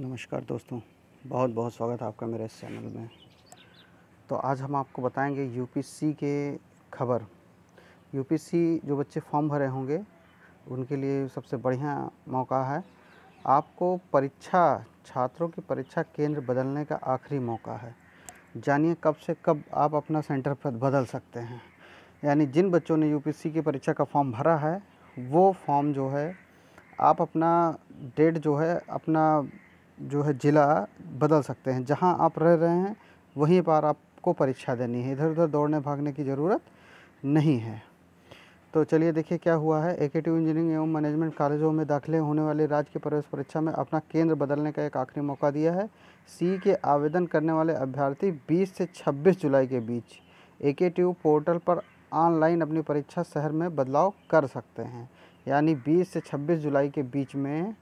नमस्कार दोस्तों बहुत बहुत स्वागत है आपका मेरे इस चैनल में तो आज हम आपको बताएंगे यूपीसी के खबर यूपीसी जो बच्चे फॉर्म भरे होंगे उनके लिए सबसे बढ़िया मौका है आपको परीक्षा छात्रों की परीक्षा केंद्र बदलने का आखिरी मौका है जानिए कब से कब आप अपना सेंटर बदल सकते हैं यानी जिन बच्चों ने यू की परीक्षा का फॉर्म भरा है वो फॉर्म जो है आप अपना डेट जो है अपना जो है ज़िला बदल सकते हैं जहाँ आप रह रहे हैं वहीं पर आपको परीक्षा देनी है इधर उधर दौड़ने भागने की ज़रूरत नहीं है तो चलिए देखिए क्या हुआ है ए इंजीनियरिंग एवं मैनेजमेंट कॉलेजों में दाखिले होने वाले राज्य की प्रवेश परीक्षा में अपना केंद्र बदलने का एक आखिरी मौका दिया है सी के आवेदन करने वाले अभ्यर्थी 20 से 26 जुलाई के बीच ए पोर्टल पर ऑनलाइन अपनी परीक्षा शहर में बदलाव कर सकते हैं यानी 20 से 26 जुलाई के बीच में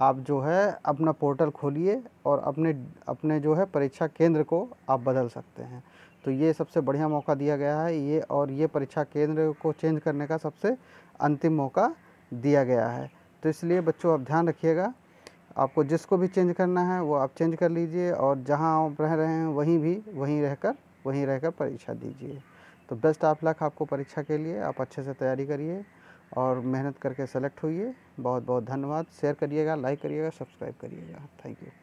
आप जो है अपना पोर्टल खोलिए और अपने अपने जो है परीक्षा केंद्र को आप बदल सकते हैं तो ये सबसे बढ़िया मौका दिया गया है ये और ये परीक्षा केंद्र को चेंज करने का सबसे अंतिम मौका दिया गया है तो इसलिए बच्चों आप ध्यान रखिएगा आपको जिसको भी चेंज करना है वो आप चेंज कर लीजिए और जहाँ आप रह रहे हैं वहीं भी वहीं रहकर वहीं रहकर परीक्षा दीजिए तो बेस्ट आप लक आपको परीक्षा के लिए आप अच्छे से तैयारी करिए और मेहनत करके सेलेक्ट हुई है बहुत बहुत धन्यवाद शेयर करिएगा लाइक करिएगा सब्सक्राइब करिएगा थैंक यू